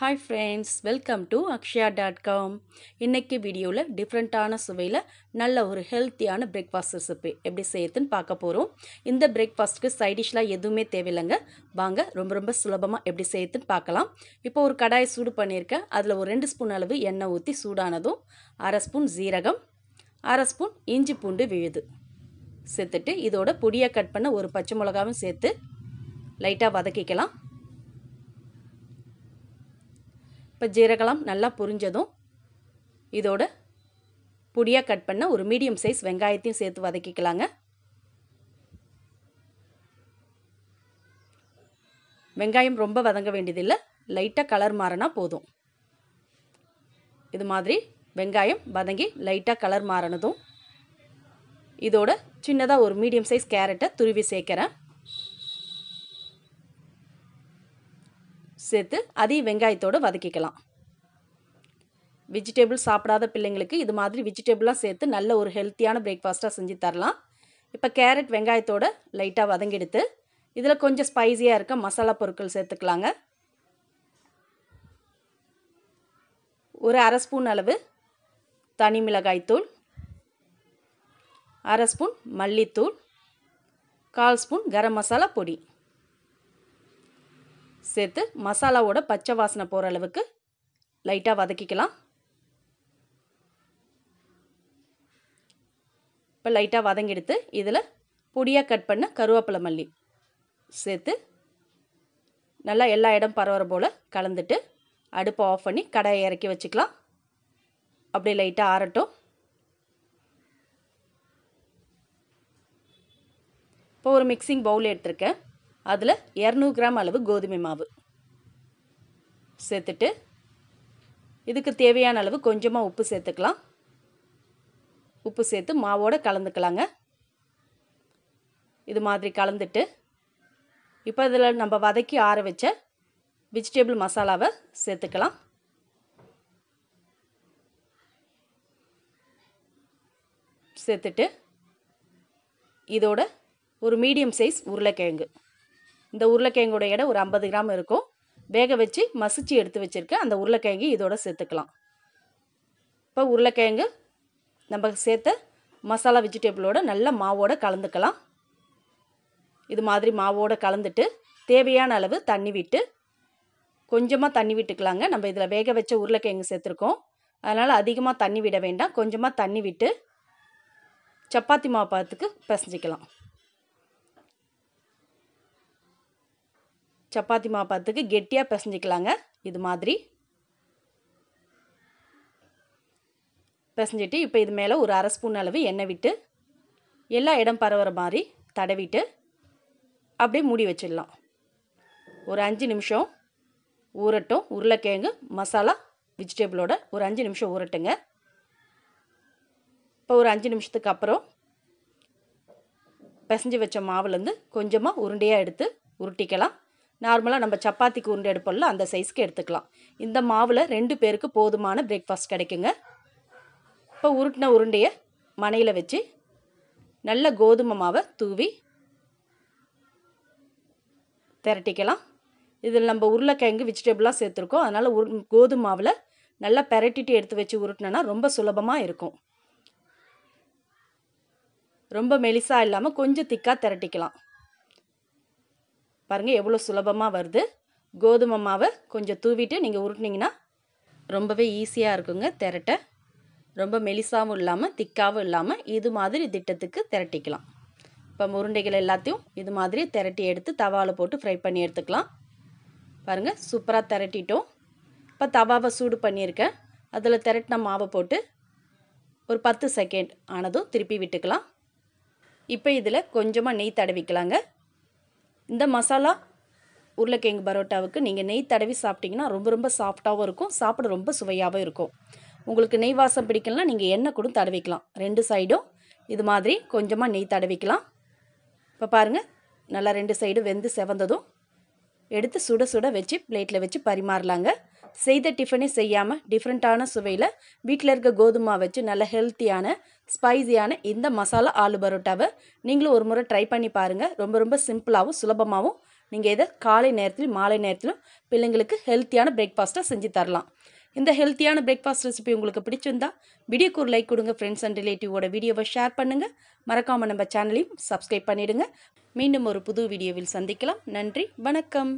hi friends welcome to Akshaya dot com இன்றைக்கி வீடியோவில் டிஃப்ரெண்ட்டான சுவையில் நல்ல ஒரு ஹெல்த்தியான பிரேக்ஃபாஸ்ட் ரெசிபி எப்படி செய்யறதுன்னு பார்க்க போகிறோம் இந்த பிரேக்ஃபாஸ்ட்டுக்கு சைடிஷ்லாம் எதுவுமே தேவையில்லைங்க வாங்க ரொம்ப ரொம்ப சுலபமாக எப்படி செய்யறதுன்னு பார்க்கலாம் இப்போ ஒரு கடாயை சூடு பண்ணியிருக்கேன் அதில் ஒரு ரெண்டு ஸ்பூன் அளவு எண்ணெய் ஊற்றி சூடானதும் அரை ஸ்பூன் ஜீரகம் அரை ஸ்பூன் இஞ்சி பூண்டு விழுது சேர்த்துட்டு இதோட பொடியாக கட் பண்ண ஒரு பச்சை மிளகாவும் சேர்த்து லைட்டாக வதக்கிக்கலாம் இப்போ ஜீரகலாம் நல்லா புரிஞ்சதும் இதோட பொடியாக கட் பண்ண ஒரு மீடியம் சைஸ் வெங்காயத்தையும் சேர்த்து வதக்கிக்கலாங்க வெங்காயம் ரொம்ப வதங்க வேண்டியதில்லை லைட்டாக கலர் மாறினா போதும் இது மாதிரி வெங்காயம் வதங்கி லைட்டாக கலர் மாறினதும் இதோட சின்னதாக ஒரு மீடியம் சைஸ் கேரட்டை துருவி சேர்க்குறேன் சேர்த்து அதையும் வெங்காயத்தோடு வதக்கிக்கலாம் வெஜிடேபிள் சாப்பிடாத பிள்ளைங்களுக்கு இது மாதிரி வெஜிடேபிளாக சேர்த்து நல்ல ஒரு ஹெல்த்தியான பிரேக்ஃபாஸ்ட்டாக செஞ்சு தரலாம் இப்போ கேரட் வெங்காயத்தோடு லைட்டாக வதங்கெடுத்து இதில் கொஞ்சம் ஸ்பைஸியாக இருக்க மசாலா பொருட்கள் சேர்த்துக்கலாங்க ஒரு அரை ஸ்பூன் அளவு தனி மிளகாய்த்தூள் அரை ஸ்பூன் மல்லித்தூள் கால் ஸ்பூன் கரம் மசாலா பொடி சேர்த்து மசாலாவோட பச்சை வாசனை போகிற அளவுக்கு லைட்டாக வதக்கிக்கலாம் இப்போ லைட்டாக வதங்கெடுத்து இதில் பொடியாக கட் பண்ண கருவேப்பிலை மல்லி சேர்த்து நல்லா எல்லா இடம் பரவற போல் கலந்துட்டு அடுப்பை ஆஃப் பண்ணி கடையை இறக்கி வச்சுக்கலாம் அப்படியே லைட்டாக ஆறட்டும் இப்போ ஒரு மிக்சிங் பவுல் எடுத்திருக்கேன் அதில் இரநூறு கிராம் அளவு கோதுமை மாவு சேர்த்துட்டு இதுக்கு தேவையான அளவு கொஞ்சமாக உப்பு சேர்த்துக்கலாம் உப்பு சேர்த்து மாவோடு கலந்துக்கலாங்க இது மாதிரி கலந்துட்டு இப்போ இதில் நம்ம வதக்கி ஆற வச்ச வெஜிடேபிள் மசாலாவை சேர்த்துக்கலாம் சேர்த்துட்டு இதோட ஒரு மீடியம் சைஸ் உருளைக்கிழங்கு இந்த உருளைக்கிழங்கோட எடை ஒரு ஐம்பது கிராம் இருக்கும் வேக வச்சு மசிச்சு எடுத்து வச்சுருக்கேன் அந்த உருளைக்கிழங்கு இதோட சேர்த்துக்கலாம் இப்போ உருளைக்கிழங்கு நம்ம சேர்த்த மசாலா வெஜிடபிளோடு நல்ல மாவோடு கலந்துக்கலாம் இது மாதிரி மாவோடு கலந்துட்டு தேவையான அளவு தண்ணி விட்டு கொஞ்சமாக தண்ணி விட்டுக்கலாங்க நம்ம இதில் வேக வச்ச உருளைக்கிழங்கு சேர்த்துருக்கோம் அதனால் அதிகமாக தண்ணி விட வேண்டாம் கொஞ்சமாக தண்ணி விட்டு சப்பாத்தி மாவு பார்த்துக்கு பசஞ்சிக்கலாம் சப்பாத்தி மாப்பாத்துக்கு கெட்டியாக பிசைஞ்சிக்கலாங்க இது மாதிரி பிசைஞ்சிட்டு இப்போ இது மேலே ஒரு அரை ஸ்பூன் அளவு எண்ணெய் விட்டு எல்லா இடம் பரவுகிற மாதிரி தடவிட்டு அப்படியே மூடி வச்சிடலாம் ஒரு அஞ்சு நிமிஷம் ஊறட்டும் உருளைக்கிழங்கு மசாலா வெஜிடபிளோட ஒரு அஞ்சு நிமிஷம் ஊறட்டுங்க இப்போ ஒரு அஞ்சு நிமிஷத்துக்கு அப்புறம் பிசைஞ்சு வச்ச மாவுலேருந்து கொஞ்சமாக உருண்டையாக எடுத்து உருட்டிக்கலாம் நார்மலாக நம்ம சப்பாத்திக்கு உருண்டை எடுப்போம்ல அந்த சைஸ்க்கு எடுத்துக்கலாம் இந்த மாவில் ரெண்டு பேருக்கு போதுமான பிரேக்ஃபாஸ்ட் கிடைக்குங்க இப்போ உருட்டின உருண்டையை மனையில் வச்சு நல்ல கோதுமை மாவை தூவி திரட்டிக்கலாம் இதில் நம்ம உருளைக்கிழங்கு வெஜிடபிளாக சேர்த்துருக்கோம் அதனால் உரு கோதுமை மாவில் நல்லா பெரட்டிட்டு எடுத்து வச்சு உருட்டினோன்னா ரொம்ப சுலபமாக இருக்கும் ரொம்ப மெலிசாக இல்லாமல் கொஞ்சம் திக்காக திரட்டிக்கலாம் பாருங்கள் எவ்வளோ சுலபமாக வருது கோதுமை மாவை கொஞ்சம் தூவிட்டு நீங்கள் உருட்டினீங்கன்னா ரொம்பவே ஈஸியாக இருக்குங்க திரட்ட ரொம்ப மெலிசாகவும் இல்லாமல் திக்காகவும் இல்லாமல் இது மாதிரி திட்டத்துக்கு திரட்டிக்கலாம் இப்போ முருண்டைகள் எல்லாத்தையும் இது மாதிரி திரட்டி எடுத்து தவாவில் போட்டு ஃப்ரை பண்ணி எடுத்துக்கலாம் பாருங்கள் சூப்பராக திரட்டிட்டோம் இப்போ தவாவை சூடு பண்ணியிருக்கேன் அதில் திரட்டின மாவை போட்டு ஒரு பத்து செகண்ட் ஆனதும் திருப்பி விட்டுக்கலாம் இப்போ இதில் கொஞ்சமாக நெய் தடவிக்கலாங்க இந்த மசாலா உருளைக்கிழங்கு பரோட்டாவுக்கு நீங்கள் நெய் தடவி சாப்பிட்டிங்கன்னா ரொம்ப ரொம்ப சாஃப்டாகவும் இருக்கும் சாப்பிட ரொம்ப சுவையாகவும் இருக்கும் உங்களுக்கு நெய் வாசம் பிடிக்கலாம் நீங்கள் எண்ணெய் கூட தடவிக்கலாம் ரெண்டு சைடும் இது மாதிரி கொஞ்சமாக நெய் தடவிக்கலாம் இப்போ பாருங்கள் நல்லா ரெண்டு சைடும் வெந்து செவந்ததும் எடுத்து சுட சுட வச்சு பிளேட்டில் வச்சு பரிமாறலாங்க செய்த டிஃபனே செய்யாமல் டிஃப்ரெண்ட்டான சுவையில் வீட்டில் இருக்க கோதுமா வச்சு நல்ல ஹெல்த்தியான ஸ்பைஸியான இந்த மசாலா ஆலு பரோட்டாவை நீங்களும் ஒரு முறை ட்ரை பண்ணி பாருங்கள் ரொம்ப ரொம்ப சிம்பிளாகவும் சுலபமாகவும் நீங்கள் இதை காலை நேரத்தில் மாலை நேரத்திலும் பிள்ளைங்களுக்கு ஹெல்த்தியான பிரேக்ஃபாஸ்ட்டாக செஞ்சு தரலாம் இந்த ஹெல்த்தியான பிரேக்ஃபாஸ்ட் ரெசிபி உங்களுக்கு பிடிச்சிருந்தா வீடியோக்கு ஒரு லைக் கொடுங்க ஃப்ரெண்ட்ஸ் அண்ட் ரிலேட்டிவோட வீடியோவை ஷேர் பண்ணுங்கள் மறக்காமல் நம்ம சேனலையும் சப்ஸ்கிரைப் பண்ணிவிடுங்க மீண்டும் ஒரு புது வீடியோவில் சந்திக்கலாம் நன்றி வணக்கம்